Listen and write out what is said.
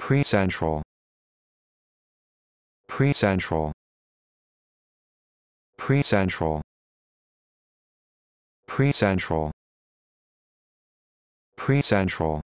Pre-central. Pre-central. Pre-central. Pre-central. Pre-central.